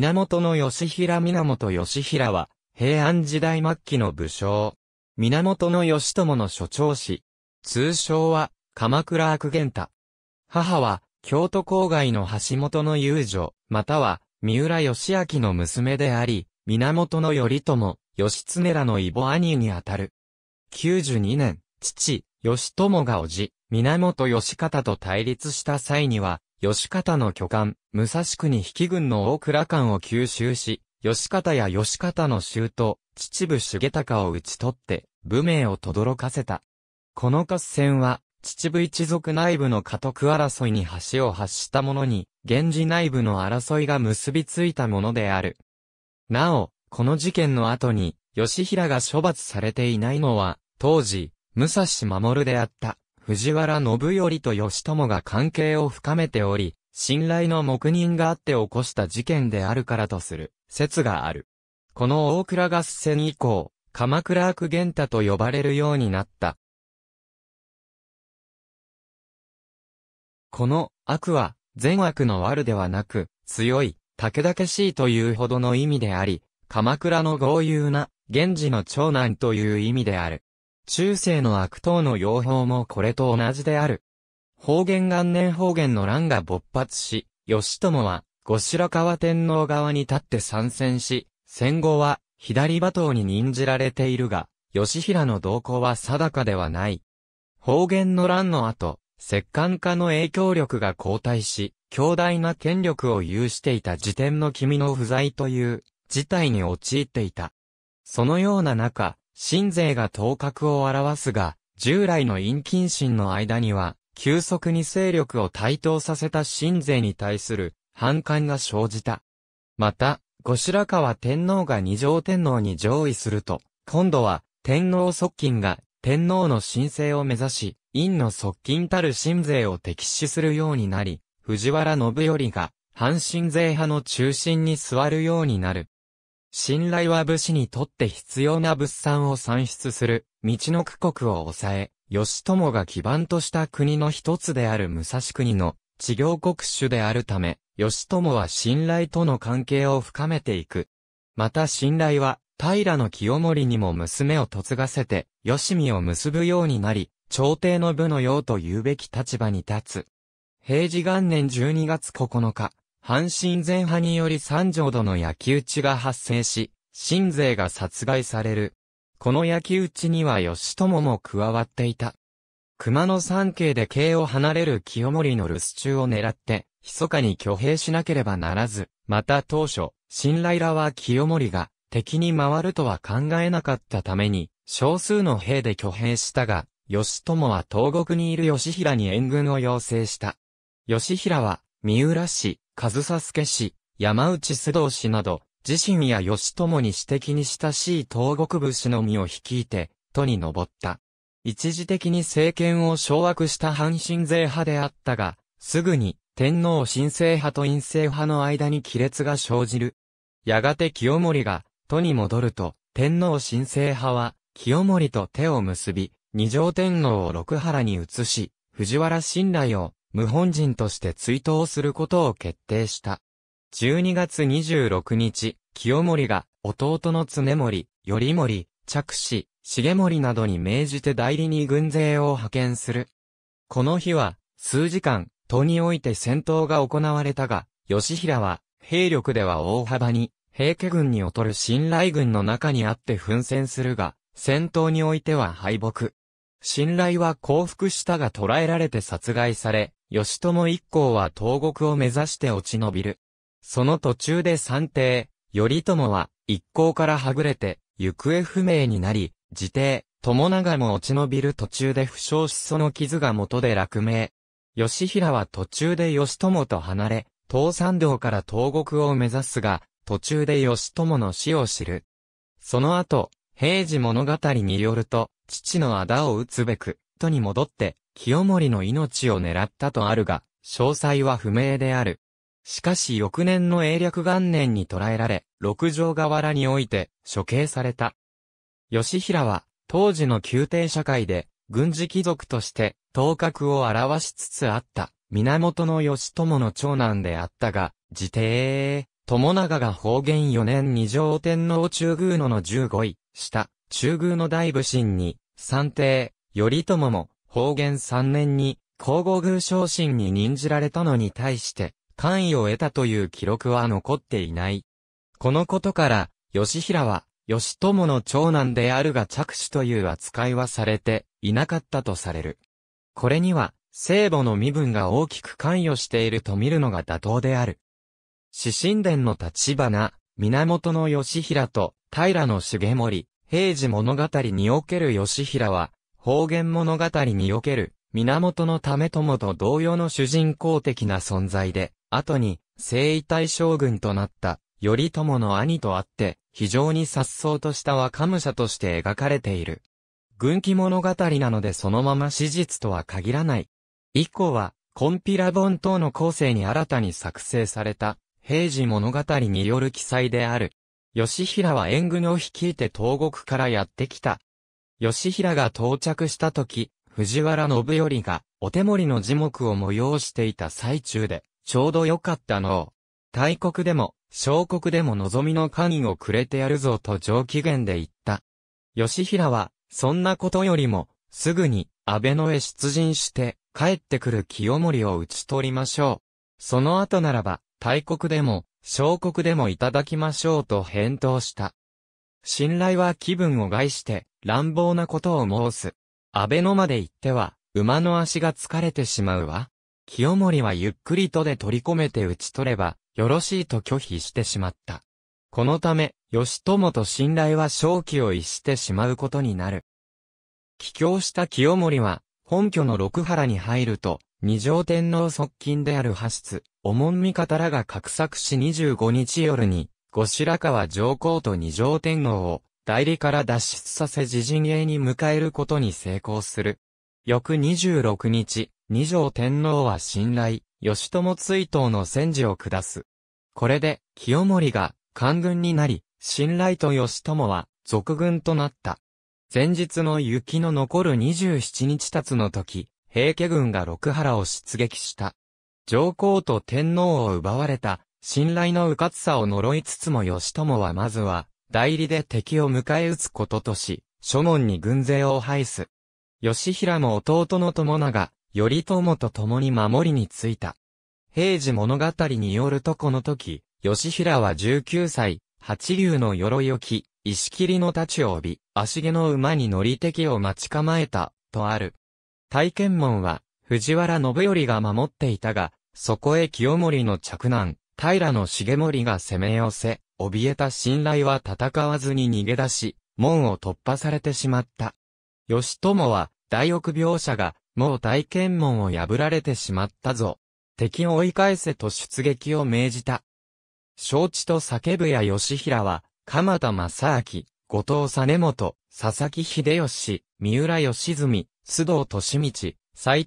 源義平源義平は、平安時代末期の武将。源義朝の所長氏。通称は、鎌倉悪玄太。母は、京都郊外の橋本の遊女、または、三浦義明の娘であり、源頼朝、義経らの異母兄にあたる。92年、父、義朝が叔父、源義方と対立した際には、義方の巨漢、武蔵国引き軍の大倉間を吸収し、義方や義方の州と、秩父重隆を討ち取って、武名を轟かせた。この合戦は、秩父一族内部の家督争いに橋を発したものに、源氏内部の争いが結びついたものである。なお、この事件の後に、吉平が処罰されていないのは、当時、武蔵守であった。藤原信頼と義朝が関係を深めており、信頼の黙認があって起こした事件であるからとする説がある。この大倉合戦以降、鎌倉区玄太と呼ばれるようになった。この悪は善悪の悪ではなく、強い、武々しいというほどの意味であり、鎌倉の豪遊な、源氏の長男という意味である。中世の悪党の用法もこれと同じである。方言元年方言の乱が勃発し、義朝は、後白河天皇側に立って参戦し、戦後は、左馬頭に任じられているが、義平の動向は定かではない。方言の乱の後、摂関家の影響力が後退し、強大な権力を有していた時点の君の不在という、事態に陥っていた。そのような中、神税が頭角を表すが、従来の陰近神の間には、急速に勢力を台頭させた神税に対する反感が生じた。また、後白河天皇が二条天皇に上位すると、今度は天皇側近が天皇の神聖を目指し、陰の側近たる神税を敵視するようになり、藤原信頼が、半神税派の中心に座るようになる。信頼は武士にとって必要な物産を産出する、道の区国を抑え、義友が基盤とした国の一つである武蔵国の治療国主であるため、義友は信頼との関係を深めていく。また信頼は、平清盛にも娘を嫁がせて、吉見を結ぶようになり、朝廷の部のようと言うべき立場に立つ。平治元年12月9日、阪神前派により三条度の焼き討ちが発生し、新勢が殺害される。この焼き討ちには義友も加わっていた。熊野山系で京を離れる清盛の留守中を狙って、密かに挙兵しなければならず、また当初、信頼らは清盛が敵に回るとは考えなかったために、少数の兵で挙兵したが、義友は東国にいる義平に援軍を要請した。義平は、三浦市、上佐助氏、山内須藤氏など、自身や義友に私的に親しい東国武士のみを率いて、都に登った。一時的に政権を掌握した阪神税派であったが、すぐに天皇神聖派と陰性派の間に亀裂が生じる。やがて清盛が都に戻ると、天皇神聖派は清盛と手を結び、二条天皇を六原に移し、藤原信頼を無本人として追悼することを決定した。12月26日、清盛が弟の常盛、頼盛、着氏、重盛などに命じて代理に軍勢を派遣する。この日は、数時間、都において戦闘が行われたが、吉平は、兵力では大幅に、平家軍に劣る信頼軍の中にあって奮戦するが、戦闘においては敗北。信頼は降伏したが捕らえられて殺害され、義朝一行は東国を目指して落ち延びる。その途中で三帝、頼朝は一行からはぐれて、行方不明になり、自帝、友長も落ち延びる途中で負傷しその傷が元で落命。義平は途中で義朝と離れ、東山道から東国を目指すが、途中で義朝の死を知る。その後、平治物語によると、父の仇を討つべく、都に戻って、清盛の命を狙ったとあるが、詳細は不明である。しかし翌年の英略元年に捕らえられ、六条河原において処刑された。吉平は、当時の宮廷社会で、軍事貴族として、頭角を表しつつあった、源義朝の長男であったが、自邸、友長が方言四年二条天皇中宮野の十五位、下、中宮の大武神に、三帝、頼朝も、方言3年に、皇后宮昇進に任じられたのに対して、官位を得たという記録は残っていない。このことから、吉平は、吉友の長男であるが着手という扱いはされていなかったとされる。これには、聖母の身分が大きく関与していると見るのが妥当である。死神殿の立花、源義平と、平の重盛、平治物語における義平は、方言物語における、源の為友と同様の主人公的な存在で、後に、征夷大将軍となった、頼朝の兄とあって、非常に殺走とした若武者として描かれている。軍記物語なのでそのまま史実とは限らない。以降は、コンピラ本等の後世に新たに作成された、平時物語による記載である。吉平は援軍を率いて東国からやってきた、吉平が到着した時、藤原信頼が、お手盛りの樹木を催していた最中で、ちょうど良かったのを、大国でも、小国でも望みの神をくれてやるぞと上機嫌で言った。吉平は、そんなことよりも、すぐに、安倍野へ出陣して、帰ってくる清盛を討ち取りましょう。その後ならば、大国でも、小国でもいただきましょうと返答した。信頼は気分を害して乱暴なことを申す。安倍のまで行っては、馬の足が疲れてしまうわ。清盛はゆっくりとで取り込めて打ち取れば、よろしいと拒否してしまった。このため、義友と信頼は正気を逸してしまうことになる。帰郷した清盛は、本拠の六原に入ると、二条天皇側近である派出、おもんみ方らが格作し25日夜に、後白河上皇と二条天皇を代理から脱出させ自陣営に迎えることに成功する。翌26日、二条天皇は信頼、義朝追悼の戦時を下す。これで、清盛が官軍になり、信頼と義朝は俗軍となった。前日の雪の残る27日たつの時、平家軍が六原を出撃した。上皇と天皇を奪われた信頼のうかつさを呪いつつも義朝はまずは、代理で敵を迎え撃つこととし、諸門に軍勢を排す。義平も弟の友長、頼朝と共に守りについた。平時物語によるとこの時、義平は19歳、八竜の鎧を着、石切りの太刀を帯び、足毛の馬に乗り敵を待ち構えた、とある。大剣門は、藤原信頼が守っていたが、そこへ清盛の着難、平重盛が攻め寄せ、怯えた信頼は戦わずに逃げ出し、門を突破されてしまった。義友は、大臆病者が、もう大剣門を破られてしまったぞ。敵を追い返せと出撃を命じた。承知と叫ぶや義平は、鎌田正明、後藤実元、佐々木秀吉、三浦義澄、須藤利道、斎藤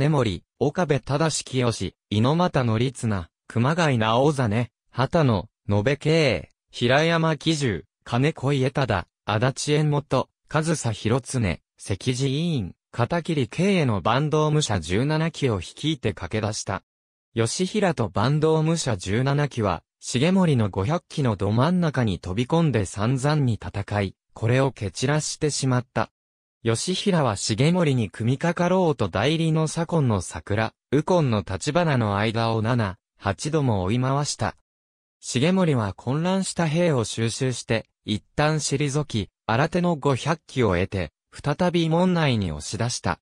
実森、岡部正清、猪俣則綱、熊谷直座ね、畑野、野辺慶、平山喜重、金子家忠、足立縁元、上佐広常、関寺委員、片桐慶への坂道武者17期を率いて駆け出した。吉平と坂道武者17期は、重森の500期のど真ん中に飛び込んで散々に戦い、これを蹴散らしてしまった。吉平は重森に組みかかろうと代理の左近の桜、右近の立花の間を7、八度も追い回した。重盛は混乱した兵を収集して、一旦退き、新手の五百機を得て、再び門内に押し出した。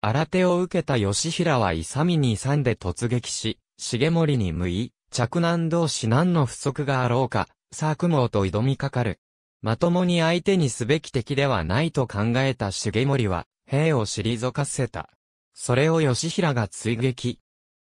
新手を受けた吉平は勇みに勇んで突撃し、重盛に無意、着難同士何の不足があろうか、作網と挑みかかる。まともに相手にすべき敵ではないと考えた重盛は、兵を退かせた。それを吉平が追撃。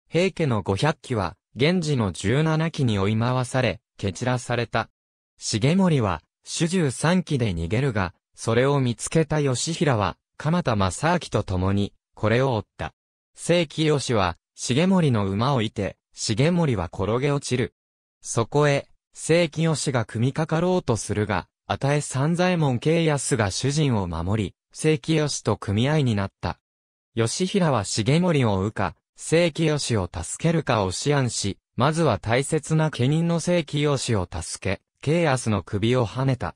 平家の五百機は、源氏の十七期に追い回され、蹴散らされた。重盛は、主十三期で逃げるが、それを見つけた義平は、鎌田正明と共に、これを追った。正清義は、重盛の馬を射て、重盛は転げ落ちる。そこへ、正清義が組みかかろうとするが、与え三左衛門慶安が主人を守り、正清義と組合になった。義平は重盛をうか、正規義を助けるかを思案し、まずは大切な家人の正規義を助け、ケイアスの首をはねた。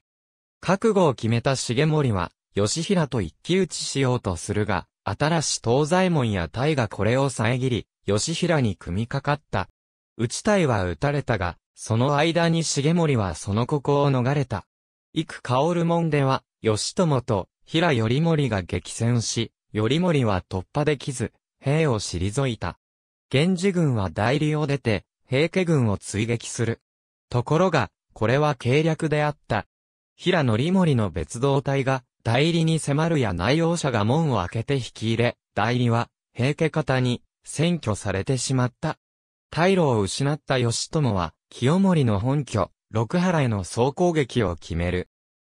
覚悟を決めた重盛は、義平と一騎打ちしようとするが、新し東西衛門や大がこれを遮り、義平に組みかかった。打たいは撃たれたが、その間に重盛はそのここを逃れた。幾薫る門では、義朝と平頼盛が激戦し、頼盛は突破できず、兵を退いた。源氏軍は代理を出て、平家軍を追撃する。ところが、これは計略であった。平野利森の別動隊が、代理に迫るや内容者が門を開けて引き入れ、代理は、平家方に、占拠されてしまった。退路を失った義友は、清盛の本拠、六原への総攻撃を決める。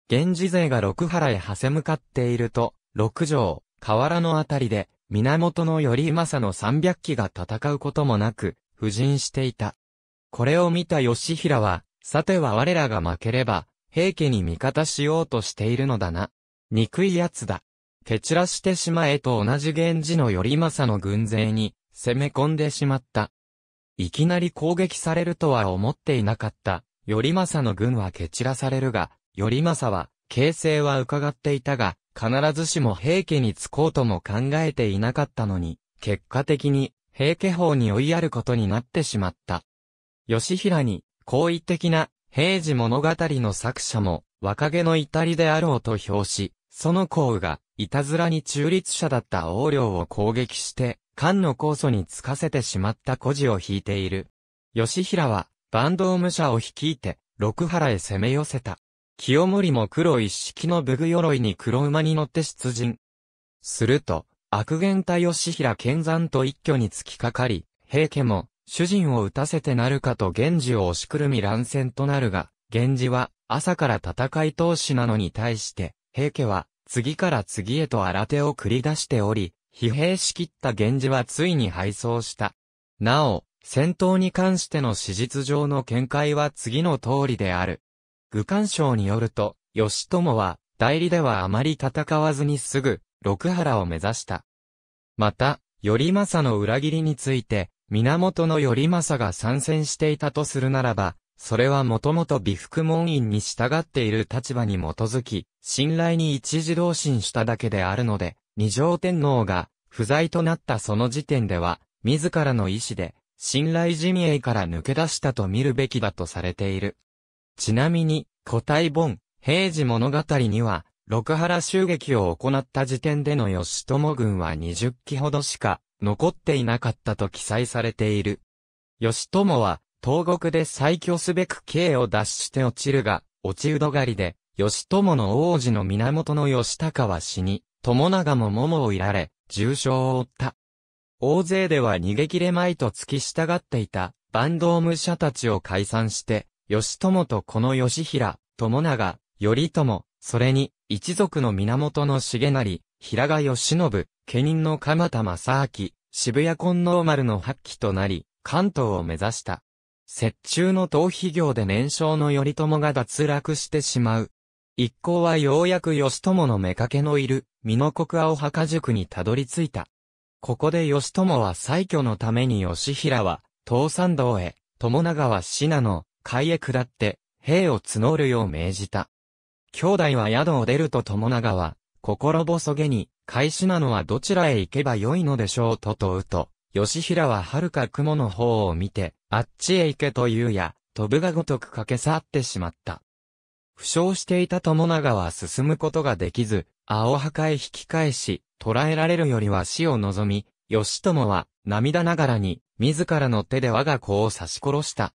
源氏勢が六原へはせ向かっていると、六条、河原のあたりで、源頼政の三百機騎が戦うこともなく、布陣していた。これを見た義平は、さては我らが負ければ、平家に味方しようとしているのだな。憎い奴だ。蹴散らしてしまえと同じ源氏の頼政の軍勢に、攻め込んでしまった。いきなり攻撃されるとは思っていなかった。頼政の軍は蹴散らされるが、頼政は、形勢は伺っていたが、必ずしも平家につこうとも考えていなかったのに、結果的に平家法に追いやることになってしまった。吉平に、好意的な平治物語の作者も若気の至りであろうと評し、その項羽が、いたずらに中立者だった横領を攻撃して、菅の控訴につかせてしまった孤児を引いている。吉平は、坂東武者を率いて、六原へ攻め寄せた。清盛も黒一式の武具鎧に黒馬に乗って出陣。すると、悪言太義平健山と一挙に突きかかり、平家も、主人を撃たせてなるかと源氏を押しくるみ乱戦となるが、源氏は、朝から戦い投資なのに対して、平家は、次から次へと新手を繰り出しており、疲弊しきった源氏はついに敗走した。なお、戦闘に関しての史実上の見解は次の通りである。愚官賞によると、義友は、代理ではあまり戦わずにすぐ、六原を目指した。また、頼政の裏切りについて、源頼政が参戦していたとするならば、それはもともと美福門院に従っている立場に基づき、信頼に一時同心しただけであるので、二条天皇が不在となったその時点では、自らの意志で、信頼陣営から抜け出したと見るべきだとされている。ちなみに、古代本、平治物語には、六原襲撃を行った時点での義友軍は20機ほどしか残っていなかったと記載されている。義友は、東国で最強すべく刑を脱して落ちるが、落ちうどがりで、義友の王子の源の義高は死に、友長も桃をいられ、重傷を負った。大勢では逃げ切れまいと突き従っていた、坂東武者たちを解散して、義友とこの義平、友長、頼朝、それに、一族の源の重成、平賀義信、家人の鎌田正明、渋谷金マ丸の発起となり、関東を目指した。雪中の逃避業で年少の頼朝が脱落してしまう。一行はようやく義朝の妾のいる、美濃国青墓塾にたどり着いた。ここで義朝は再挙のために義平は、東山道へ、友長は信濃、海へ下って、兵を募るよう命じた。兄弟は宿を出ると友永は、心細げに、海士なのはどちらへ行けばよいのでしょうと問うと、吉平は遥か雲の方を見て、あっちへ行けと言うや、飛ぶがごとく駆け去ってしまった。負傷していた友永は進むことができず、青墓へ引き返し、捕らえられるよりは死を望み、義友は、涙ながらに、自らの手で我が子を刺し殺した。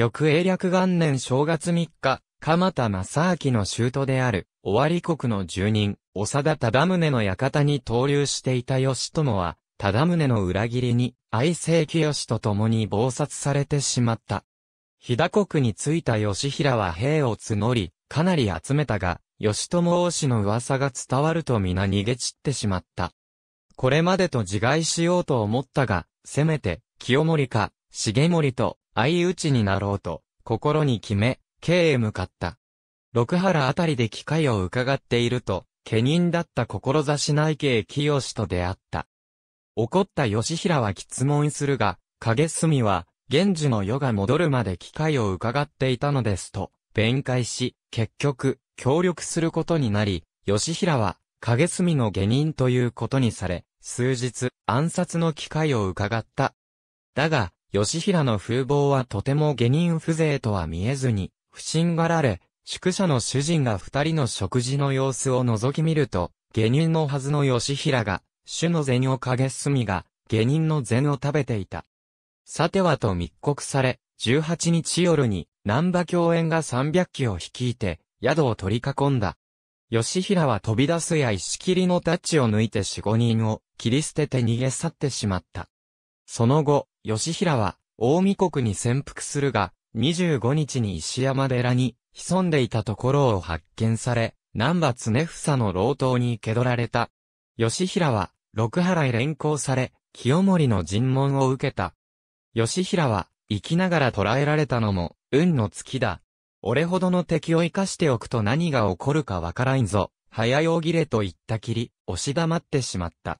翌英略元年正月3日、鎌田正明の舅である、尾張国の住人、長田忠宗の館に投留していた義友は、忠宗の裏切りに、愛政清と共に暴殺されてしまった。飛騨国に着いた義平は兵を募り、かなり集めたが、義友王子の噂が伝わると皆逃げ散ってしまった。これまでと自害しようと思ったが、せめて、清盛か、重盛と、相打ちになろうと、心に決め、K へ向かった。六原あたりで機会を伺っていると、家人だった志内慶清と出会った。怒った吉平は質問するが、影隅は、源氏の世が戻るまで機会を伺っていたのですと、弁解し、結局、協力することになり、吉平は、影隅の下人ということにされ、数日、暗殺の機会を伺った。だが、吉平の風貌はとても下人風情とは見えずに、不審がられ、宿舎の主人が二人の食事の様子を覗き見ると、下人のはずの吉平が、主の禅をすみが、下人の禅を食べていた。さてはと密告され、18日夜に、南波共演が300機を率いて、宿を取り囲んだ。吉平は飛び出すや石切りのタッチを抜いて4、5人を切り捨てて逃げ去ってしまった。その後、義平は、大見国に潜伏するが、25日に石山寺に潜んでいたところを発見され、南波常房の老頭に受け取られた。義平は、六原へ連行され、清盛の尋問を受けた。義平は、生きながら捕らえられたのも、運の月だ。俺ほどの敵を生かしておくと何が起こるかわからんぞ。早よぎれと言ったきり、押し黙ってしまった。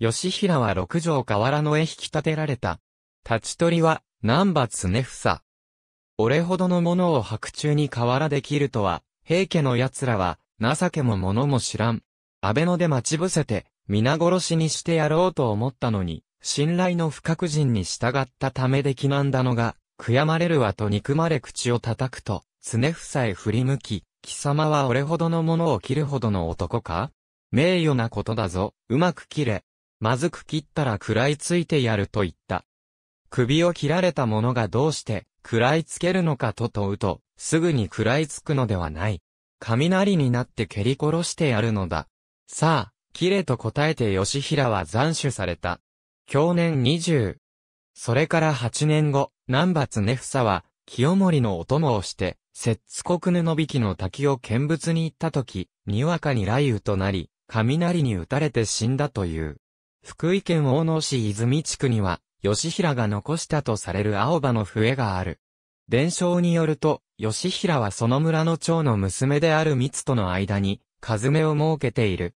吉平は六条河原野へ引き立てられた。立ち取りは、南波常房。俺ほどのものを白昼に河原できるとは、平家の奴らは、情けも物も知らん。安倍野で待ち伏せて、皆殺しにしてやろうと思ったのに、信頼の不確人に従ったためできなんだのが、悔やまれるわと憎まれ口を叩くと、常房へ振り向き、貴様は俺ほどのものを切るほどの男か名誉なことだぞ、うまく切れ。まずく切ったら食らいついてやると言った。首を切られた者がどうして、食らいつけるのかと問うと、すぐに食らいつくのではない。雷になって蹴り殺してやるのだ。さあ、切れと答えて吉平は斬首された。去年20。それから8年後、南伐根房は、清盛のお供をして、摂津国布引きの滝を見物に行った時、にわかに雷雨となり、雷に打たれて死んだという。福井県大野市泉地区には、吉平が残したとされる青葉の笛がある。伝承によると、吉平はその村の長の娘である密との間に、数目を設けている。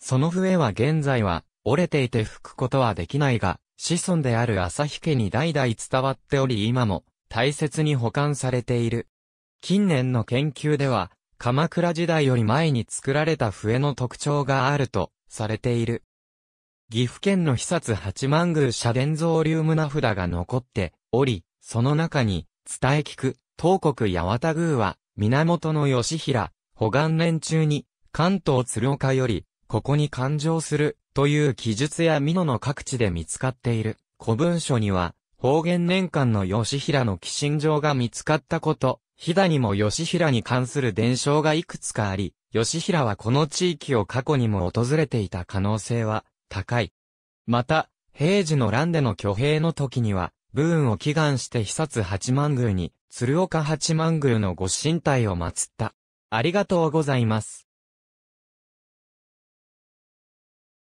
その笛は現在は、折れていて吹くことはできないが、子孫である日家に代々伝わっており今も、大切に保管されている。近年の研究では、鎌倉時代より前に作られた笛の特徴があると、されている。岐阜県の久津八幡宮社殿造流ム名札が残っており、その中に、伝え聞く、東国八幡宮は、源義平、保元年中に、関東鶴岡より、ここに勘定する、という記述や美濃の各地で見つかっている。古文書には、方言年間の義平の寄進状が見つかったこと、飛騨にも義平に関する伝承がいくつかあり、義平はこの地域を過去にも訪れていた可能性は高い。また、平時の乱での挙兵の時には、武運を祈願して久津八幡宮に、鶴岡八幡宮のご神体を祀った。ありがとうございます。